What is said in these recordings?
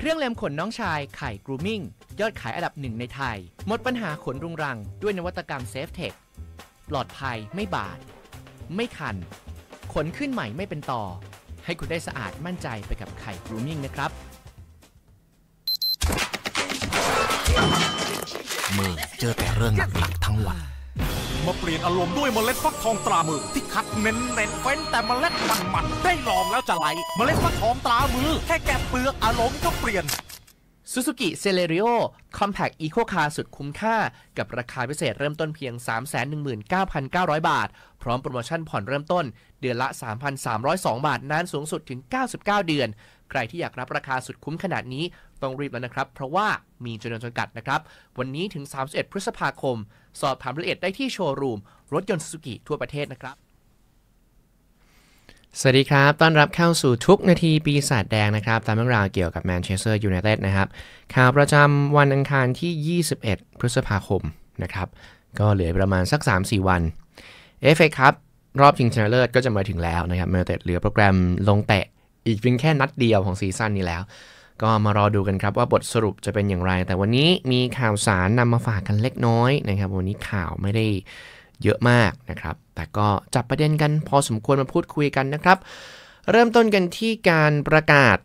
เครื่องเล็มขนน้องชายไข่กรูมิ่ง ยอดขายอันดับหนึ่งในไทย หมดปัญหาขนรุงรังด้วยนวัตกรรมเซฟเทค ปลอดภัยไม่บาด ไม่คัน ขนขึ้นใหม่ไม่เป็นต่อ ให้คุณได้สะอาดมั่นใจไปกับไข่กรูมิ่งนะครับ มือเจอแต่เรื่องหนักๆทั้งวันมาเปลี่ยนอารมณ์ด้วยเมล็ดฟักทองตรามือ ที่คัดเน้นเน้นเฟ้นแต่เมล็ดมันมันได้ลองแล้วจะไหล เมล็ดฟักทองตรามือ แค่แกะเปลือกอารมณ์ก็เปลี่ยน Suzuki Celerio Compact Eco Car สุดคุ้มค่า กับราคาพิเศษเริ่มต้นเพียง 319,900 บาท พร้อมโปรโมชั่นผ่อนเริ่มต้น เดือนละ 3,302 บาท นานสูงสุดถึง 99 เดือน ใครที่อยากรับราคาสุดคุ้มขนาดนี้ต้องรีบแล้วนะครับ เพราะว่ามีจำนวนจำกัดนะครับวันนี้ถึง 31 พฤษภาคมสอบถามรายละเอียดได้ที่โชว์รูม รถยนต์สุกิ ทั่วประเทศนะครับ สวัสดีครับต้อนรับเข้าสู่ทุกนาทีปีศาจแดงนะครับ ตามเรื่องราวเกี่ยวกับแมนเชสเตอร์ยูไนเต็ดนะครับ ข่าวประจำวันอังคารที่ 21 พฤษภาคมนะครับ ก็เหลือประมาณสัก 3-4 วันเอฟเอครับรอบชิงชนะเลิศก็จะมาถึงแล้วนะครับเมนเอเต็ดเหลือโปรแกรมลงเตะอีกเพียงแค่นัดเดียวของซีซั่นนี้แล้วก็มารอดูกันครับว่าบทสรุปจะเป็นอย่างไร แต่วันนี้มีข่าวสารนำมาฝากกันเล็กน้อยนะครับ วันนี้ข่าวไม่ได้เยอะมากนะครับแต่ก็จับประเด็นกันพอสมควรมาพูดคุยกันนะครับ เริ่มต้นกันที่การประกาศ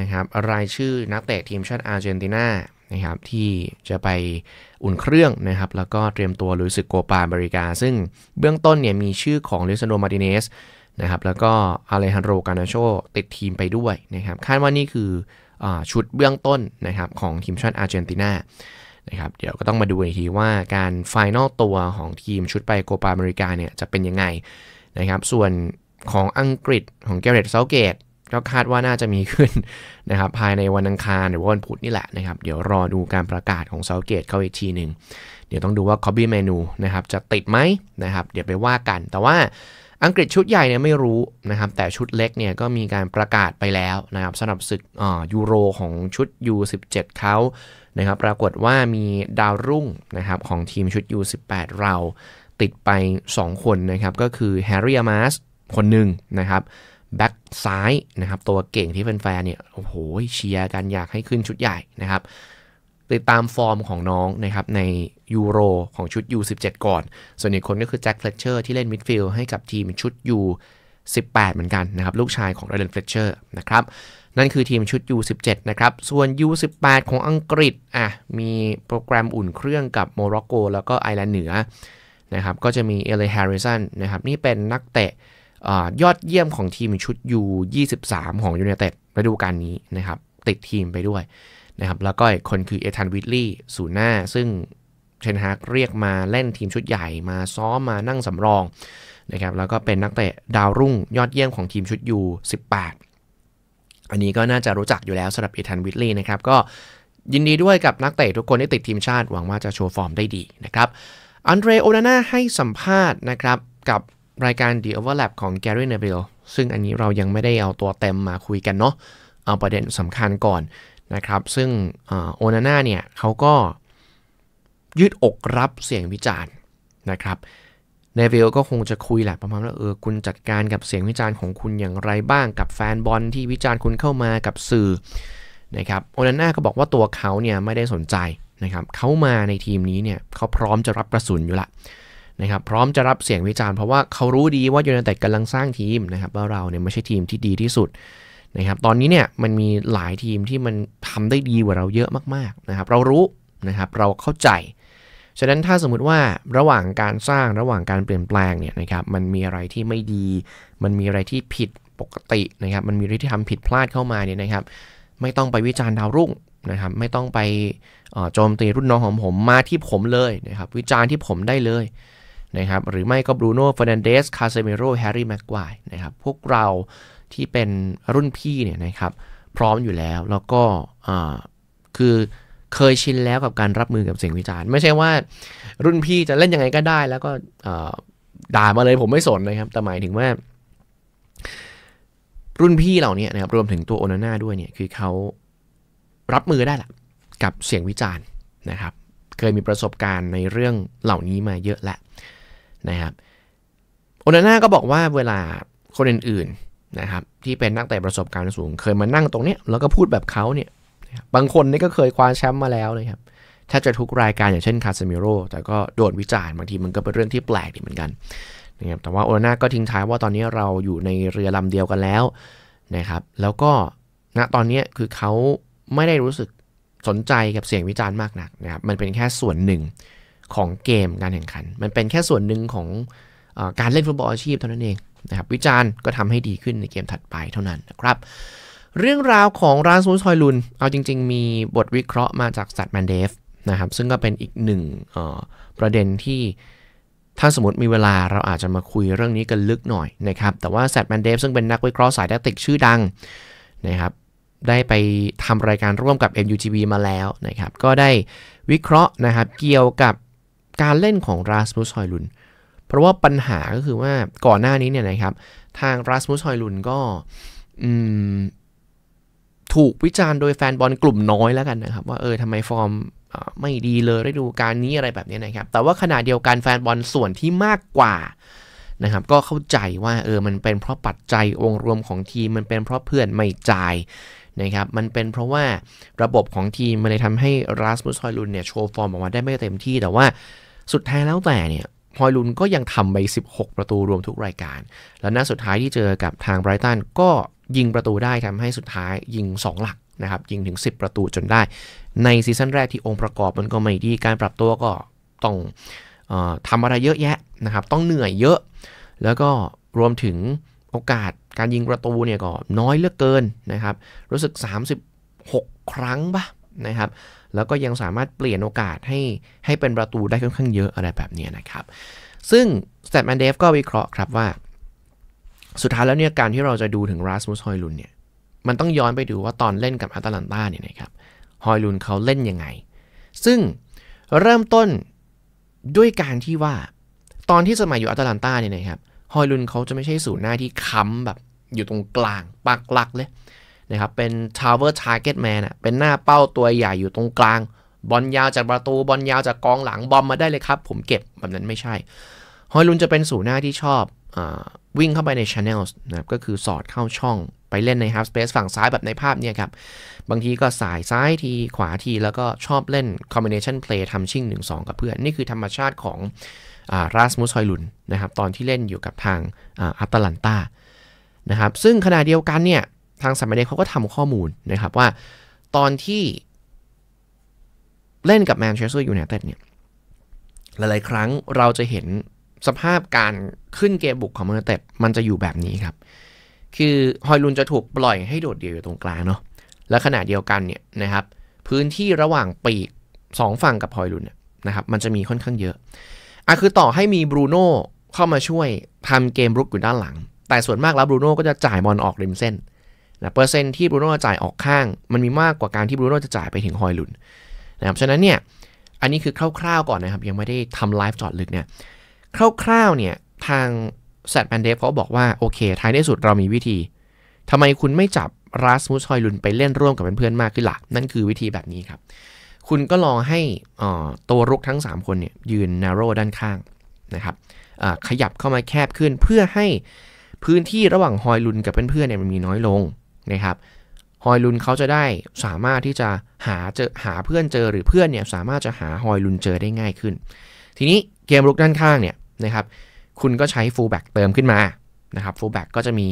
นะครับรายชื่อนักเตะทีมชาติอาร์เจนตินานะครับที่จะไปอุ่นเครื่องนะครับแล้วก็เตรียมตัวลุยสึกโกปาบริกาซึ่งเบื้องต้นเนี่ยมีชื่อของลลซานโดมาติเนสนะครับแล้วก็อาเลฮันโรกานาโชติดทีมไปด้วยนะครับคาดว่านี่คือชุดเบื้องต้นนะครับของทีมชาติอาร์เจนตินา นะครับเดี๋ยวก็ต้องมาดูอีกทีว่าการไฟแนลตัวของทีมชุดไปโกปาอเมริกาเนี่ยจะเป็นยังไงนะครับ ส่วนของอังกฤษของแกเรตเซาเกตก็คาดว่าน่าจะมีขึ้นนะครับภายในวันอังคารหรือววันพุธนี่แหละนะครับเดี๋ยวรอดูการประกาศของเซาเกตเข้าอีกทีหนึ่งเดี๋ยวต้องดูว่าคอบบี้เมนูนะครับจะติดไหมนะครับเดี๋ยวไปว่ากันแต่ว่าอังกฤษชุดใหญ่เนี่ยไม่รู้นะครับ แต่ชุดเล็กเนี่ยก็มีการประกาศไปแล้วนะครับสำหรับศึกยูโรของชุด U17 เขานะครับ ปรากฏว่ามีดาวรุ่งนะครับของทีมชุด U18 เราติดไป 2 คนนะครับ ก็คือแฮร์รี่อามาสคนหนึ่งนะครับแบ็กซ้ายนะครับตัวเก่งที่แฟนๆเนี่ยโอ้โหเชียร์กันอยากให้ขึ้นชุดใหญ่นะครับ ติดตามฟอร์มของน้องนะครับในยูโรของชุด U17 ก่อน ส่วนอีกคนก็คือแจ็คเฟลเชอร์ที่เล่นมิดฟิลด์ให้กับทีมชุด U18 เหมือนกันนะครับลูกชายของเรเดนเฟลเชอร์นะครับนั่นคือทีมชุด U17 นะครับ ส่วน U18 ของอังกฤษอ่ะมีโปรแกรมอุ่นเครื่องกับโมร็อกโกแล้วก็ไอร์แลนด์เหนือนะครับก็จะมีเอเลฮาริสันนะครับนี่เป็นนักเตะยอดเยี่ยมของทีมชุด U23 ของยูเนเต็ดฤดูกาลนี้นะครับติดทีมไปด้วยนะครับแล้วก็อีกคนคือเอธานวิทลี่ศูนย์หน้าซึ่งเทนฮากเรียกมาเล่นทีมชุดใหญ่มาซ้อมมานั่งสำรองนะครับแล้วก็เป็นนักเตะดาวรุ่งยอดเยี่ยมของทีมชุดยู18อันนี้ก็น่าจะรู้จักอยู่แล้วสำหรับอีธานวิทลีย์นะครับก็ยินดีด้วยกับนักเตะทุกคนที่ติดทีมชาติหวังว่าจะโชว์ฟอร์มได้ดีนะครับอันเดรโอนาน่าให้สัมภาษณ์นะครับกับรายการ The Overlap ของแกรี่เนเบลซึ่งอันนี้เรายังไม่ได้เอาตัวเต็มมาคุยกันเนาะเอาประเด็นสำคัญก่อนนะครับซึ่งโอนาน่าเนี่ยเขาก็ยืดอกรับเสียงวิจารณ์นะครับเนวิลก็คงจะคุยแหละประมาณว่าเออคุณจัดการกับเสียงวิจารณ์ของคุณอย่างไรบ้างกับแฟนบอลที่วิจารณ์คุณเข้ามากับสื่อนะครับโอนาน่าก็บอกว่าตัวเขาเนี่ยไม่ได้สนใจนะครับเขามาในทีมนี้เนี่ยเขาพร้อมจะรับกระสุนอยู่ละนะครับพร้อมจะรับเสียงวิจารณ์เพราะว่าเขารู้ดีว่ายูไนเต็ดกำลังสร้างทีมนะครับว่าเราเนี่ยไม่ใช่ทีมที่ดีที่สุดนะครับตอนนี้เนี่ยมันมีหลายทีมที่มันทำได้ดีกว่าเราเยอะมากๆนะครับเรารู้นะครับเราเข้าใจฉะนั้นถ้าสมมุติว่าระหว่างการสร้างระหว่างการเปลี่ยนแปลงเนี่ยนะครับมันมีอะไรที่ไม่ดี มันมีอะไรที่ผิดปกตินะครับมันมีอะไรที่ทำผิดพลาดเข้ามาเนี่ยนะครับ ไม่ต้องไปวิจารณ์ดาวรุ่งนะครับไม่ต้องไปโจมตีรุ่นน้องของผมมาที่ผมเลยนะครับวิจารณ์ที่ผมได้เลยนะครับ หรือไม่ ก็บรูโน่ฟอร์นันเดสคาเซเมโรแฮร์รี่แม็กควายนะครับพวกเราที่เป็นรุ่นพี่เนี่ยนะครับ พร้อมอยู่แล้วแล้วก็คือเคยชินแล้วกับการรับมือกับเสียงวิจารณ์ไม่ใช่ว่ารุ่นพี่จะเล่นยังไงก็ได้ แล้วก็ด่ามาเลยผมไม่สนนะครับแต่หมายถึงว่า รุ่นพี่เหล่านี้นะครับรวมถึงตัวโอนาน่าด้วยเนี่ยคือเขารับมือได้แหละกับเสียงวิจารณ์นะครับ เคยมีประสบการณ์ในเรื่องเหล่านี้มาเยอะแหละนะครับโอนาน่าก็บอกว่าเวลาคนอื่นๆนะครับที่เป็นนักเตะประสบการณ์สูง เคยมานั่งตรงเนี้ยแล้วก็พูดแบบเขาเนี่ยบางคนนี่ก็เคยคว้าแชมป์มาแล้วเลยครับแทบจะทุกรายการอย่างเช่นคาสเมโรแต่ก็โดนวิจารณ์บางทีมันก็เป็นเรื่องที่แปลกดีเหมือนกันนะครับแต่ว่าโอลน่าก็ทิ้งท้ายว่าตอนนี้เราอยู่ในเรือลำเดียวกันแล้วนะครับ แล้วก็ณตอนนี้คือเขาไม่ได้รู้สึกสนใจกับเสียงวิจารณ์มากนักนะครับ มันเป็นแค่ส่วนหนึ่งของเกมการแข่งขัน มันเป็นแค่ส่วนหนึ่งของอการเล่นฟุตบอลอาชีพเท่านั้นเองนะครับ วิจารณ์ก็ทำให้ดีขึ้นในเกมถัดไปเท่านั้นนะครับเรื่องราวของร้านซูชอยลุนเอาจริง ๆ มีบทวิเคราะห์มาจากสัตแมนเดฟนะครับซึ่งก็เป็นอีกหนึ่งประเด็นที่ถ้าสมมติมีเวลาเราอาจจะมาคุยเรื่องนี้กันลึกหน่อยนะครับ แต่ว่าแซดแมนเดฟซึ่งเป็นนักวิเคราะห์สายแทตติกชื่อดังนะครับ ได้ไปทำรายการร่วมกับ m u t v มาแล้วนะครับก็ได้วิเคราะห์นะครับเกี่ยวกับการเล่นของราสมุสฮอยลุนเพราะว่าปัญหาก็คือว่าก่อนหน้านี้เนี่ยนะครับทางราสมุสฮอยลุนก็ถูกวิจารณ์โดยแฟนบอลกลุ่มน้อยแล้วกันนะครับว่าเออทำไมฟอร์มไม่ดีเลยฤดูกาลนี้อะไรแบบนี้นะครับแต่ว่าขณะเดียวกันแฟนบอลส่วนที่มากกว่านะครับก็เข้าใจว่าเออมันเป็นเพราะปัจจัยองค์รวมของทีมมันเป็นเพราะเพื่อนไม่จ่ายนะครับมันเป็นเพราะว่าระบบของทีมมันเลยทำให้รัสมุสฮอยลุนเนี่ยโชว์ฟอร์มออกมาได้ไม่เต็มที่ แต่ว่าสุดท้ายแล้วแต่เนี่ยฮอยลุนก็ยังทำไป16 ประตูรวมทุกรายการ แล้วนัดสุดท้ายที่เจอกับทางไบรตันก็ยิงประตูได้ทำให้สุดท้ายยิง 2 หลักนะครับยิงถึง 10 ประตูจนได้ ในซีซั่นแรกที่องค์ประกอบมันก็ไม่ดี การปรับตัวก็ต้องออทำอะไรเยอะแยะนะครับต้องเหนื่อยเยอะ แล้วก็รวมถึงโอกาสการยิงประตูเนี่ยก็น้อยเหลือกเกินนะครับรู้สึก 36 ครั้งปะนะครับแล้วก็ยังสามารถเปลี่ยนโอกาสให้ให้เป็นประตูได้ค่อนข้างเยอะอะไรแบบนี้นะครับ ซึ่งแซดแมนเดฟก็วิเคราะห์ครับว่าสุดท้ายแล้วเนี่ยการที่เราจะดูถึงรัสมุสฮอยลุนเนี่ยมันต้องย้อนไปดูว่าตอนเล่นกับแอตแลนตาเนี่ยนะครับฮอยลุนเขาเล่นยังไง ซึ่งเริ่มต้นด้วยการที่ว่า ตอนที่สมัยอยู่แอตแลนตาเนี่ยนะครับฮอยลุนเขาจะไม่ใช่ศูนย์หน้าที่ค้ำแบบ อยู่ตรงกลางปักหลักเลยนะครับเป็นาวเอร์ e าร์เก็ตแมนอ่ะเป็นหน้าเป้าตัวใหญ่อยู่ตรงกลาง บอลยาวจากประตูบอลยาวจากกองหลังบอมมาได้เลยครับ ผมเก็บแบบนั้นไม่ใช่ ฮอยลุนจะเป็นศูนย์หน้าที่ชอบอวิ่งเข้าไปใน Channels นะครับก็คือสอดเข้าช่องไปเล่นใน Half Space ฝั่งซ้ายแบบในภาพเนี่ยครับ บางทีก็สายซ้ายที ขวาที แล้วก็ชอบเล่น Combination Play ทำชิ่ง 1-2 กับเพื่อน นี่คือธรรมชาติของราสมุสฮอยลุนนะครับ ตอนที่เล่นอยู่กับทางอัตแลนตานะครับ ซึ่งขณะเดียวกันเนี่ย ทางสมัยเด็กเขาก็ทำข้อมูลนะครับว่าตอนที่เล่นกับแมนเชสเตอร์ยูไนเต็ดเนี่ยหลายๆ ครั้งเราจะเห็นสภาพการขึ้นเกมบุกของเมอร์เต็มันจะอยู่แบบนี้ครับ คือ ฮอยลุนจะถูกปล่อยให้โดดเดี่ยวอยู่ตรงกลางเนาะและขณะเดียวกันเนี่ยนะครับ พื้นที่ระหว่างปีก2ฝั่งกับฮอยลุนนะครับมันจะมีค่อนข้างเยอะ อ่ะคือต่อให้มีบรูโน่เข้ามาช่วยทำเกมรุกอยู่ด้านหลัง แต่ส่วนมากแล้วบรูโน่ก็จะจ่ายบอลออกริมเส้นนะเปอร์เซ็นที่บรูโน่จ่ายออกข้างมันมีมากกว่าการที่บรูโน่จะจ่ายไปถึงฮอยลุนนะครับฉะนั้นเนี่ยอันนี้คือคร่าวๆก่อนนะครับยังไม่ได้ทำไลฟ์จอดลึกเนี่ยคร่าวๆ เนี่ย ทางแซดแมนเดฟเขาบอกว่า โอเคท้ายที่สุดเรามีวิธีทำไมคุณไม่จับรัสมุสฮอยลุนไปเล่นร่วมกับเพื่อนๆ มากขึ้นละ่ะนั่นคือวิธีแบบนี้ครับ คุณก็ลองให้ตัวรุกทั้ง 3 คนเนี่ยยืน narrow ด้านข้างนะครับขยับเข้ามาแคบขึ้นเพื่อให้พื้นที่ระหว่างฮอยลุนกับเพื่อนๆเนี่ยมันมีน้อยลงนะครับฮอยลุนเขาจะได้สามารถที่จะหาเจอหาเพื่อนเจอหรือเพื่อนเนี่ยสามารถจะหาฮอยลุนเจอได้ง่ายขึ้น ทีนี้เกมรุกด้านข้างเนี่ยนะครับ คุณก็ใช้ฟูลแบ็กเติมขึ้นมา นะครับ ฟูลแบ็กก็จะมี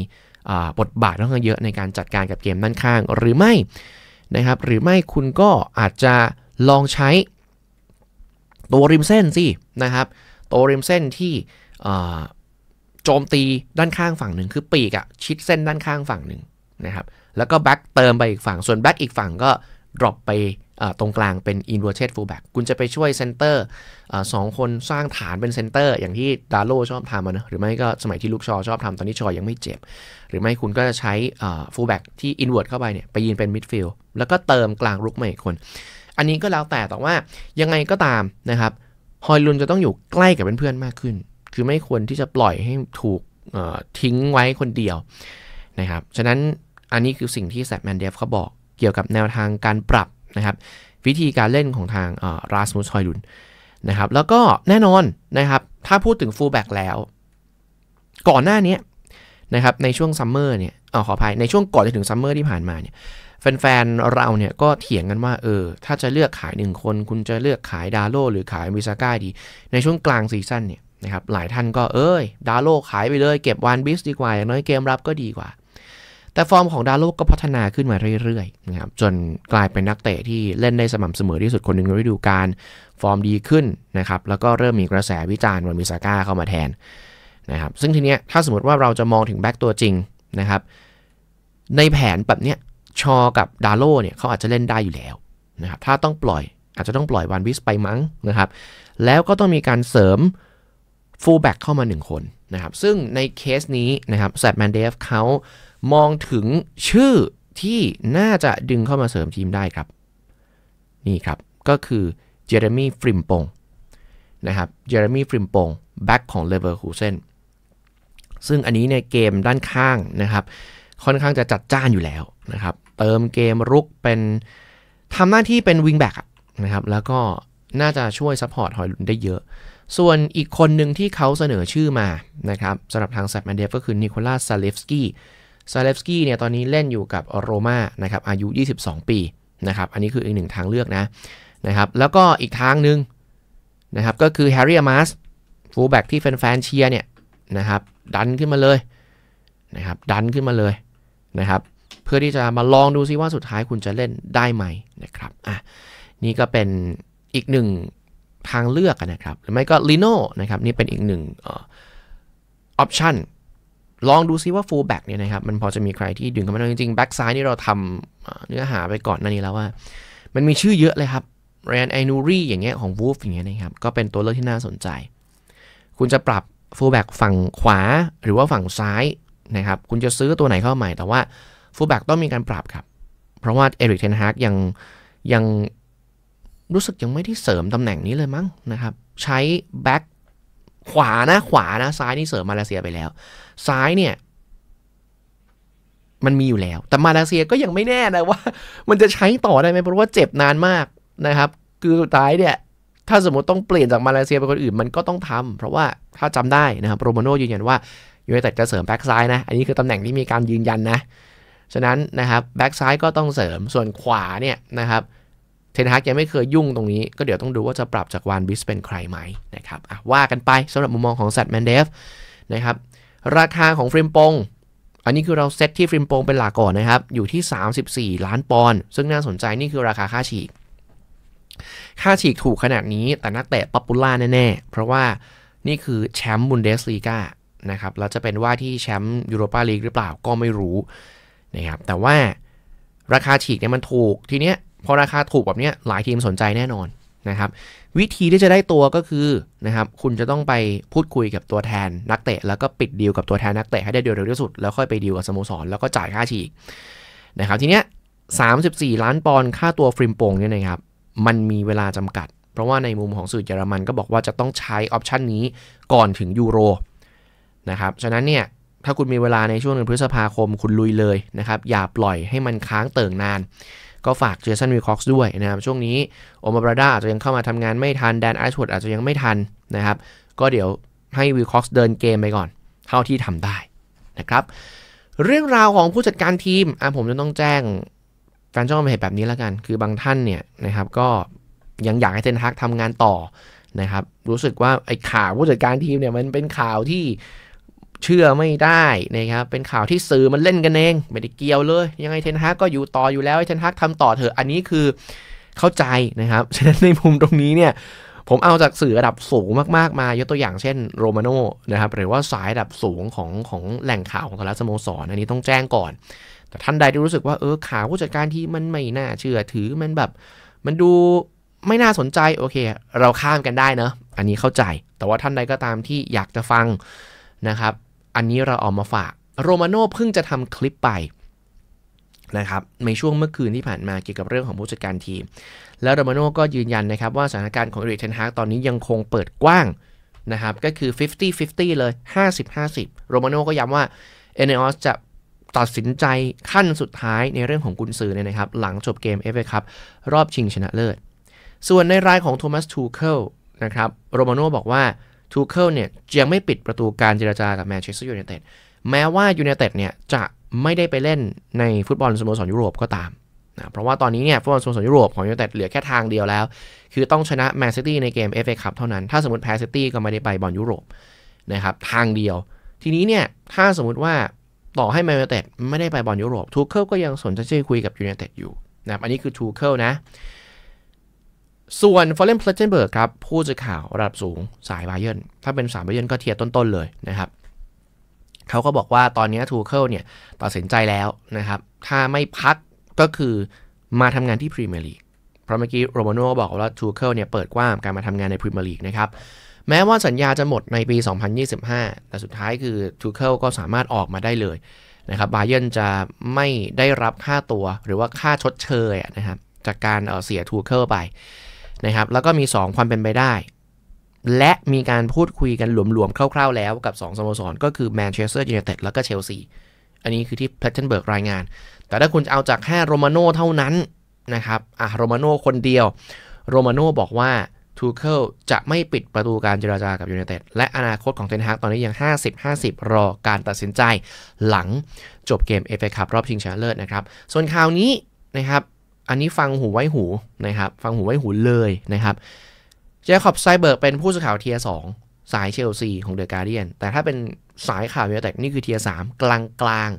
บทบาทต้องเยอะในการจัดการกับ เกมด้านข้างหรือไม่ นะครับ หรือไม่คุณก็อาจจะลองใช้ตัวริมเส้นสิ นะครับ ตัวริมเส้นที่โจมตีด้านข้างฝั่งหนึ่งคือปีกอะชิดเส้นด้านข้างฝั่งหนึ่งนะครับ แล้วก็แบ็กเติมไปอีกฝั่ง ส่วนแบ็กอีกฝั่งก็ดรอปไปตรงกลางเป็น inverted fullback คุณจะไปช่วยเซนเตอร์สองคนสร้างฐานเป็นเซนเตอร์ อย่างที่ดาร์โลชอบทำนะ หรือไม่ก็สมัยที่ลูกชอ ชอบทำ ตอนนี้ชอยังไม่เจ็บ หรือไม่คุณก็จะใช้ fullback ที่ i n w a r ์เข้าไปเนี่ยไปยืนเป็น midfield แล้วก็เติมกลางรุกใหม่อีกคน อันนี้ก็แล้วแต่แต่ว่ายังไงก็ตามนะครับ ฮอยลุนจะต้องอยู่ใกล้กับเพื่อนมากขึ้น คือไม่ควรที่จะปล่อยให้ถูกทิ้งไว้คนเดียวนะครับ ฉะนั้นอันนี้คือสิ่งที่แซดแมนเดฟเขาบอกเกี่ยวกับแนวทางการปรับนะครับ วิธีการเล่นของทางราสมุสฮอยลุนนะครับ แล้วก็แน่นอนนะครับถ้าพูดถึงฟูลแบ็กแล้ว ก่อนหน้านี้นะครับในช่วงซัมเมอร์เนี่ยอขออภัยในช่วงก่อนจะถึงซัมเมอร์ที่ผ่านมาเนี่ย แฟนๆเราเนี่ยก็เถียงกันว่าเออถ้าจะเลือกขายหนึ่งคน คุณจะเลือกขายดาโลหรือขายวิซาก้าดี ในช่วงกลางซีซั่นเนี่ยนะครับหลายท่านก็เอ้ย ดาโลขายไปเลย เก็บวันบิสดีกว่าอย่างน้อยเกมรับก็ดีกว่าแต่ฟอร์มของดาโลก็พัฒนาขึ้นมาเรื่อยๆนะครับจนกลายเป็นนักเตะที่เล่นได้สม่ำเสมอที่สุดคนหนึ่งในฤดูกาลฟอร์มดีขึ้นนะครับแล้วก็เริ่มมีกระแสวิจารณ์วันมิซาก้าเข้ามาแทนนะครับซึ่งทีเนี้ยถ้าสมมติว่าเราจะมองถึงแบ็กตัวจริงนะครับในแผนแบบเนี้ยชอกับดาโลเนี่ยเขาอาจจะเล่นได้อยู่แล้วนะครับถ้าต้องปล่อยอาจจะต้องปล่อยวันวิสไปมั้งนะครับแล้วก็ต้องมีการเสริมฟูลแบ็กเข้ามา1คนนะครับซึ่งในเคสนี้นะครับแซดแมนเดฟเขามองถึงชื่อที่น่าจะดึงเข้ามาเสริมทีมได้ครับ นี่ครับ ก็คือเจเรมี่ฟริมปงนะครับเจเรมี่ฟริมปงแบ็กของเลเวอร์คูเซนซึ่งอันนี้ในเกมด้านข้างนะครับ ค่อนข้างจะจัดจ้านอยู่แล้วนะครับเติมเกมรุกเป็นทำหน้าที่เป็นวิงแบ็กนะครับแล้วก็น่าจะช่วยซัพพอร์ตหอยลุนได้เยอะ ส่วนอีกคนหนึ่งที่เขาเสนอชื่อมานะครับสำหรับทางแซดแมนเดฟก็คือนิโคลัสซาเลฟสกี้ซาเลฟสกี้เนี่ยตอนนี้เล่นอยู่กับโรม่านะครับอายุ 22 ปีนะครับอันนี้คืออีกหนึ่งทางเลือกนะนะครับแล้วก็อีกทางหนึ่งนะครับก็คือแฮร์รี่ อามาสฟูลแบ็กที่แฟนๆเชียร์เนี่ยนะครับดันขึ้นมาเลยนะครับดันขึ้นมาเลยนะครับเพื่อที่จะมาลองดูซิว่าสุดท้ายคุณจะเล่นได้ไหมนะครับอ่ะนี่ก็เป็นอีกหนึ่งทางเลือกนะครับหรือไม่ก็ลิโน่นะครับนี่เป็นอีกหนึ่งออปชั่นลองดูซิว่าฟูลแบ็กเนี่ยนะครับ มันพอจะมีใครที่ดึงเข้ามาได้จริง ๆ แบ็กซ้ายนี่เราทำเนื้อหาไปก่อนนั่นี้แล้วว่า มันมีชื่อเยอะเลยครับแรนไอนูรีอย่างเงี้ยของวูฟอย่างเงี้ยนะครับ ก็เป็นตัวเลือกที่น่าสนใจ คุณจะปรับฟูลแบ็กฝั่งขวาหรือว่าฝั่งซ้าย นะครับ คุณจะซื้อตัวไหนเข้าใหม่ แต่ว่าฟูลแบ็กต้องมีการปรับครับเพราะว่าเอริกเทนฮากยังยังรู้สึกยังไม่ได้เสริมตำแหน่งนี้เลยมั้งนะครับใช้แบ็กขวานะขวานะซ้ายนี่เสริมมาเลเซียไปแล้วซ้ายเนี่ย มันมีอยู่แล้วแต่มาเลเซียก็ยังไม่แน่นะว่า มันจะใช้ต่อได้ไหมเพราะว่าเจ็บนานมากนะครับ คือสุดท้ายเนี่ย ถ้าสมมติต้องเปลี่ยนจากมาเลเซียไปคนอื่นมันก็ต้องทำ เพราะว่าถ้าจำได้นะครับโรมาโนยืนยันว่ายูไนเต็ดจะเสริมแบ็กซ้ายนะ อันนี้คือตำแหน่งที่มีการยืนยันนะ ฉะนั้นนะครับแบ็กซ้ายก็ต้องเสริมส่วนขวาเนี่ยนะครับเทนฮากยังไม่เคยยุ่งตรงนี้ก็เดี๋ยวต้องดูว่าจะปรับจากวานบิสเป็นใครไหมนะครับว่ากันไปสำหรับมุมมองของแซดแมนเดฟนะครับราคาของฟร์มปง อันนี้คือเราเซตที่ฟร์มปงเป็นหลักก่อนนะครับ อยู่ที่ 34 ล้านปอนด์ ซึ่งน่าสนใจนี่คือราคาค่าฉีก ค่าฉีกถูกขนาดนี้ แต่นักเตะป๊อปปูล่าแน่ ๆ เพราะว่านี่คือแชมป์บุนเดสลีกานะครับแล้วจะเป็นว่าที่แชมป์ยูโรปาลีกหรือเปล่าก็ไม่รู้นะครับ แต่ว่าราคาฉีกเนี่ยมันถูก ทีเนี้ยพอราคาถูกแบบเนี้ยหลายทีมสนใจแน่นอนนะครับวิธีที่จะได้ตัวก็คือนะครับคุณจะต้องไปพูดคุยกับตัวแทนนักเตะ แล้วก็ปิดดีลกับตัวแทนนักเตะให้ได้เร็วที่สุดแล้วค่อยไปดีลกับสโมสรแล้วก็จ่ายค่าฉีกนะครับทีเนี้ย34 ล้านปอนด์ค่าตัวฟริมปงเนี่ยนะครับมันมีเวลาจำกัด เพราะว่าในมุมของสื่อเยอรมันก็บอกว่าจะต้องใช้ออปชันนี้ก่อนถึงยูโรนะครับฉะนั้นเนี่ยถ้าคุณมีเวลาในช่วงเดือนพฤษภาคมคุณลุยเลยนะครับอย่าปล่อยให้มันค้างเติ่งนานก็ฝากเจสันวิลคอกซ์ด้วยนะครับ ช่วงนี้โอมาบราดาอาจจะยังเข้ามาทำงานไม่ทัน แดนไอซ์วอดอาจจะยังไม่ทันนะครับ ก็เดี๋ยวให้วิลคอกซ์เดินเกมไปก่อน เท่าที่ทำได้นะครับ เรื่องราวของผู้จัดการทีมอ่ะผมจะต้องแจ้งแฟนช่องมาเหตุแบบนี้แล้วกัน คือบางท่านเนี่ยนะครับก็ยังอยากให้เทนทักทำงานต่อนะครับ รู้สึกว่าไอ้ข่าวผู้จัดการทีมเนี่ยมันเป็นข่าวที่เชื่อไม่ได้นะครับเป็นข่าวที่สื่อมันเล่นกันเอง ไม่ได้เกี่ยวเลย ยังไงเทนฮากก็อยู่ต่ออยู่แล้วเทนฮากทำต่อเถอะ อันนี้คือเข้าใจนะครับ ฉะนั้นในมุมตรงนี้เนี่ย ผมเอาจากสื่อระดับสูงมากๆมายกตัวอย่างเช่นโรมาโน่นะครับหรือว่าสายระดับสูงของของแหล่งข่าวของแต่ละสโมสรอันนี้ต้องแจ้งก่อน แต่ท่านใดที่รู้สึกว่าเออข่าวผู้จัดการที่มันไม่น่าเชื่อถือมันแบบมันดูไม่น่าสนใจโอเค เราข้ามกันได้เนอะอันนี้เข้าใจแต่ว่าท่านใดก็ตามที่อยากจะฟังนะครับอันนี้เราเอามาฝากโรมาโน่เพิ่งจะทำคลิปไปนะครับในช่วงเมื่อคืนที่ผ่านมาเกี่ยวกับเรื่องของผู้จัดการทีมแล้วโรมาโน่ก็ยืนยันนะครับว่าสถานการณ์ของเอริกเทนฮากตอนนี้ยังคงเปิดกว้างนะครับก็คือ 50-50 เลย 50-50โรมาโน่ก็ย้ำว่าเอเนอสจะตัดสินใจขั้นสุดท้ายในเรื่องของกุนซือเนี่ยนะครับหลังจบเกมเอฟเอคับรอบชิงชนะเลิศ ส่วนในรายของโทมัสทูเคิลนะครับโรมาโน่บอกว่าทูเคิลเนี่ยยังไม่ปิดประตูการเจรจากับแมนเชสเตอร์ยูไนเต็ดแม้ว่ายูไนเต็ดเนี่ยจะไม่ได้ไปเล่นในฟุตบอลสโมสรยุโรปก็ตามนะเพราะว่าตอนนี้เนี่ยฟุตบอลสโมสรยุโรปของยูไนเต็ดเหลือแค่ทางเดียวแล้ว คือต้องชนะแมนเชสเตี์ในเกมเอฟเอคัพเท่านั้นถ้าสมมติแพ้ซิตี้ก็ไม่ได้ไปบอลยุโรปนะครับทางเดียว ทีนี้เนี่ยถ้าสมมติว่าต่อให้แมนเชสเตร์ไม่ได้ไปบอลยุโรปทูเคิลก็ยังสนใจคุยกับยูไนเต็ดอยู่นะอันนี้คือทูเคิลนะส่วนฟอร์เรนเพลเทนเบิร์กครับผู้สื่อข่าว ระดับสูงสายบาเยนถ้าเป็นสายบาเยนก็เทียร์ต้น ๆ เลยนะครับเขาก็บอกว่าตอนนี้ทูเคิลเนี่ยตัดสินใจแล้วนะครับ ถ้าไม่พักก็คือมาทำงานที่พรีเมียร์ลีกเพราะเมื่อกี้โรมาโน่บอกว่าทูเคิลเนี่ยเปิดกว้างการมาทำงานในพรีเมียร์ลีกนะครับแม้ว่าสัญญาจะหมดในปี 2025 แต่สุดท้ายคือทูเคิลก็สามารถออกมาได้เลยนะครับบาเยนจะไม่ได้รับค่าตัวหรือว่าค่าชดเชยนะครับจากการเสียทูเคิลไปนะครับแล้วก็มี 2 ความเป็นไปได้ และมีการพูดคุยกันหลวมๆคร่าวๆแล้วกับ 2สโมสร ก็คือแมนเชสเตอร์ยูไนเต็ดแล้วก็เชลซีอันนี้คือที่แพลตเทนเบิร์กรายงาน แต่ถ้าคุณจะเอาจากแค่โรมาโน่เท่านั้นนะครับอ่ะโรมาโน่คนเดียวโรมาโน่บอกว่าทูเคิลจะไม่ปิดประตูการเจราจากับยูไนเต็ดและอนาคตของเทนฮากตอนนี้ยัง 50-50 รอการตัดสินใจหลังจบเกมเอฟเอคัพรอบชิงชนะเลิศนะครับส่วนข่าวนี้นะครับอันนี้ฟังหูไว้หูนะครับ ฟังหูไว้หูเลยนะครับเจคอบไซเบิร์กเป็นผู้สื่อข่าวเทียสองสายเชลซีของเดอะการ์เดียน แต่ถ้าเป็นสายข่าวเวลแเต็นี่คือเทียสามกลางกลาง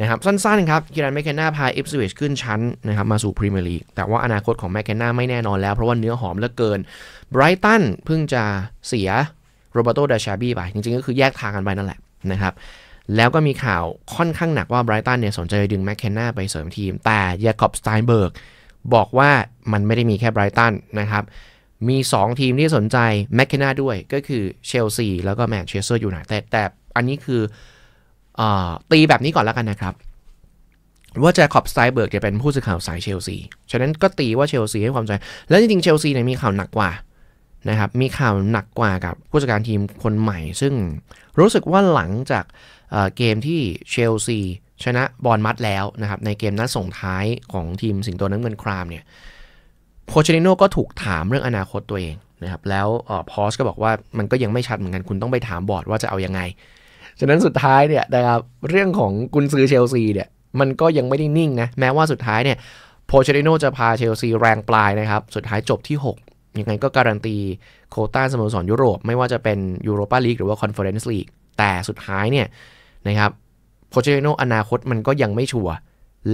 นะครับสั้นๆครับกิรันแมคเคนนาพาอิฟสวิชขึ้นชั้นนะครับ มาสู่พรีเมียร์ลีกแต่ว่าอนาคตของแมคเคนนาไม่แน่นอนแล้วเพราะว่าเนื้อหอมเหลือเกินไบรตันเพิ่งจะเสียโรเบโตเดชาบี้ไป จริงๆก็คือแยกทางกันไปนั่นแหละนะครับแล้วก็มีข่าวค่อนข้างหนักว่าไบรตันเนี่ยสนใจดึงแมคเคนนาไปเสริมทีม แต่ยาคอบสไตน์เบิร์กบอกว่ามันไม่ได้มีแค่ไบรตันนะครับมี 2 ทีมที่สนใจแมคเคนนาด้วยก็คือเชลซีแล้วก็แมนเชสเตอร์ยูไนเต็ดแต่อันนี้คืออตีแบบนี้ก่อนแล้วกันนะครับ ว่าจจคอบสไตน์เบิร์กจะเป็นผู้สื่อข่าวสายเชลซีฉะนั้นก็ตีว่าเชลซีให้ความใจ และจริงๆเชลซีเนี่ยมีข่าวหนักกว่านะครับ มีข่าวหนักกว่ากับผู้จัดการทีมคนใหม่ ซึ่งรู้สึกว่าหลังจากเกมที่เชลซีชนะบอลมัดแล้วนะครับในเกมนัดส่งท้ายของทีมสิงโตน้ำเงินครามเนี่ยโพชเนโนก็ถูกถามเรื่องอนาคตตัวเองนะครับแล้วพอสก็บอกว่ามันก็ยังไม่ชัดเหมือนกันคุณต้องไปถามบอร์ดว่าจะเอาอยัางไง ฉะนั้นสุดท้ายเนี่ยนะครับเรื่องของกุนซือเชลซีเนี่ยมันก็ยังไม่ได้นิ่งนะแม้ว่าสุดท้ายเนี่ยโพเชติโนจะพาเชลซีแรงปลายนะครับสุดท้ายจบที่6ยังไงก็การันตีโคต้าสโมสรยุโรป ไม่ว่าจะเป็นยูโรปาลีกหรือว่าคอนเฟอเรนซ์ลีกแต่สุดท้ายเนี่ยนะครับโปรเจโนอนาคตมันก็ยังไม่ชัวร์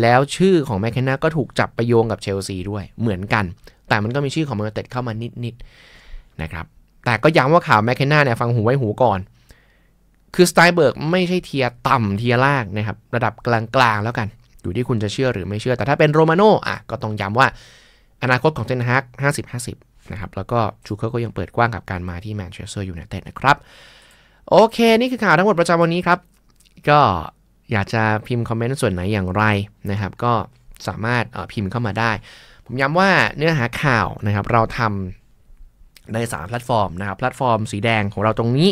แล้วชื่อของแมคเคนนาก็ถูกจับไปโยงกับเชลซีด้วยเหมือนกัน แต่มันก็มีชื่อของมันเต็ดเข้ามานิดๆนนะครับแต่ก็ย้ำว่าข่าวแมคเคนนาเนี่ยฟังหูไว้หูก่อน คือสไตเบิร์กไม่ใช่เทียต่ำเทียล่างนะครับ ระดับกลางๆแล้วกัน อยู่ที่คุณจะเชื่อหรือไม่เชื่อ แต่ถ้าเป็นโรมาโน่อ่ะก็ต้องย้ำว่าอนาคตของเซนฮาก50-50นะครับแล้วก็ชูเคร์ก็ยังเปิดกว้างกับการมาที่แมนเชสเตอร์ยูไนเต็ดนะครับโอเคนี่คือข่าวทั้งหมดประจำวันนี้ครับก็อยากจะพิมพ์คอมเมนต์ส่วนไหนอย่างไรนะครับ ก็สามารถพิมพ์เข้ามาได้ ผมย้ำว่าเนื้อหาข่าวนะครับเราทำใน3แพลตฟอร์มนะครับแพลตฟอร์ม สีแดงของเราตรงนี้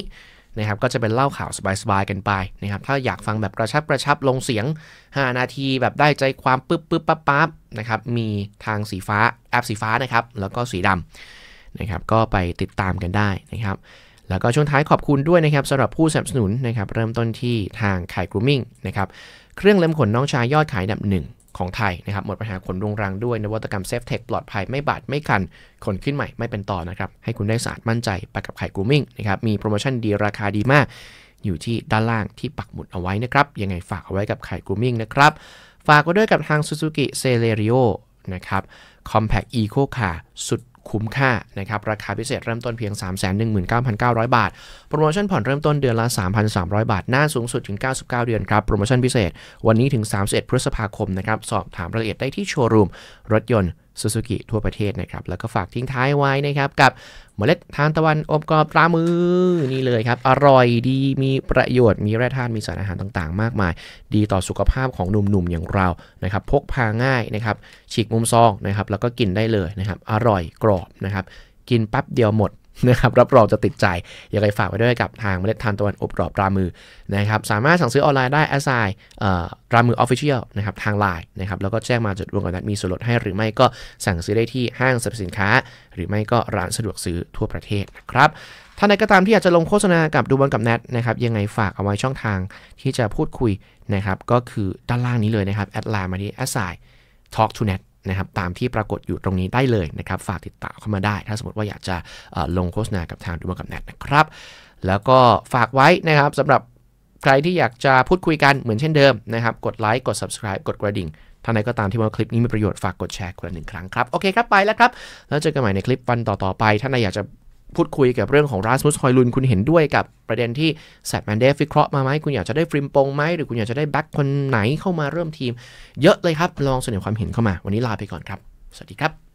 นะครับ ก็จะเป็นเล่าข่าวสบายๆกันไปนะครับ ถ้าอยากฟังแบบกระชับกระชับลงเสียง 5 นาทีแบบได้ใจความปึ๊บปึ๊บปั๊บปั๊บนะครับมีทางสีฟ้าแอปสีฟ้านะครับ แล้วก็สีดำนะครับ ก็ไปติดตามกันได้นะครับแล้วก็ช่วงท้ายขอบคุณด้วยนะครับสำหรับผู้สนับสนุนนะครับเริ่มต้นที่ทางไข่กรูมิ่งนะครับเครื่องเล็มขนน้องชายยอดขายดับหนึ่งของไทยนะครับหมดปัญหาขนรุงรังด้วยนวัตกรรมเซฟเทคปลอดภัยไม่บาดไม่คันขนขึ้นใหม่ไม่เป็นต่อนะครับให้คุณได้สะอาดมั่นใจไปกับไข่กรูมิ่งนะครับมีโปรโมชั่นดีราคาดีมาก อยู่ที่ด้านล่างที่ปักหมุดเอาไว้นะครับยังไงฝากเอาไว้กับไข่กรูมิ่งนะครับฝากไว้ด้วยกับทาง Suzuki c e l e r i o นะครับ Compact Eco Car สุดคุ้มค่านะครับ ราคาพิเศษเริ่มต้นเพียง 319,900 บาท โปรโมชั่นผ่อนเริ่มต้นเดือนละ 3,300 บาทหน้าสูงสุด ถึง 99 เดือนครับ โปรโมชั่นพิเศษ วันนี้ถึง 31พฤษภาคมนะครับ สอบถามรายละเอียดได้ที่โชว์รูมรถยนต์ซูซูกิทั่วประเทศนะครับ แล้วก็ฝากทิ้งท้ายไว้นะครับกับเล็ดทานตะวัน อบกรอบปลามือ นี่เลยครับ อร่อยดีมีประโยชน์มีแร่ธาตุมีสารอาหารต่าง ๆ มากมาย ดีต่อสุขภาพของหนุ่ม ๆ อย่างเรานะครับ พกพาง่ายนะครับฉีกมุมซองนะครับ แล้วก็กินได้เลยนะครับอร่อยกรอบนะครับกินปั๊บเดียวหมดนะครับรับรองจะติดใจยังไงฝากไว้ด้วยกับทางเมล็ดทานตะวันอบกรอบรามือนะครับสามารถสั่งซื้อออนไลน์ได้แอสไซ์รามือออฟฟิเชียลนะครับทางไลน์นะครับแล้วก็แจ้งมาจดรวมกับนัดมีส่วนลดให้หรือไม่ก็ สั่งซื้อได้ที่ห้างสรรพสินค้า หรือไม่ก็ร้านสะดวกซื้อทั่วประเทศนะครับท่านใดก็ตามที่อยากจะลงโฆษณากับดูบอลกับแนทนะครับยังไงฝากเอาไว้ช่องทางที่จะพูดคุยนะครับก็คือด้านล่างนี้เลยนะครับแอดไลน์มาที่แอสไซท์ล์กทูเน็ตนะครับตามที่ปรากฏอยู่ตรงนี้ได้เลยนะครับ ฝากติดต่อเข้ามาได้ ถ้าสมมติว่าอยากจะลงโฆษณากับทางดูมากับแนทนะครับ แล้วก็ฝากไว้นะครับสำหรับใครที่อยากจะพูดคุยกันเหมือนเช่นเดิมนะครับ กดไลค์กด subscribe กดกระดิ่งท่านใดก็ตามที่ว่าคลิปนี้มีประโยชน์ฝากกดแชร์คนละหนึ่งครั้งครับ โอเคครับ ไปแล้วครับ แล้วเจอกันใหม่ในคลิปวันต่อๆไปท่านใดอยากจะพูดคุยกับเรื่องของราสมุสฮอยลุนคุณเห็นด้วยกับประเด็นที่แซดแมนเดฟิเคราะห์มาไหมคุณอยากจะได้ฟริมปงไหมหรือคุณอยากจะได้แบ็กคนไหนเข้ามาเริ่มทีม เยอะเลยครับลองเสนอความเห็นเข้ามา วันนี้ลาไปก่อนครับ สวัสดีครับ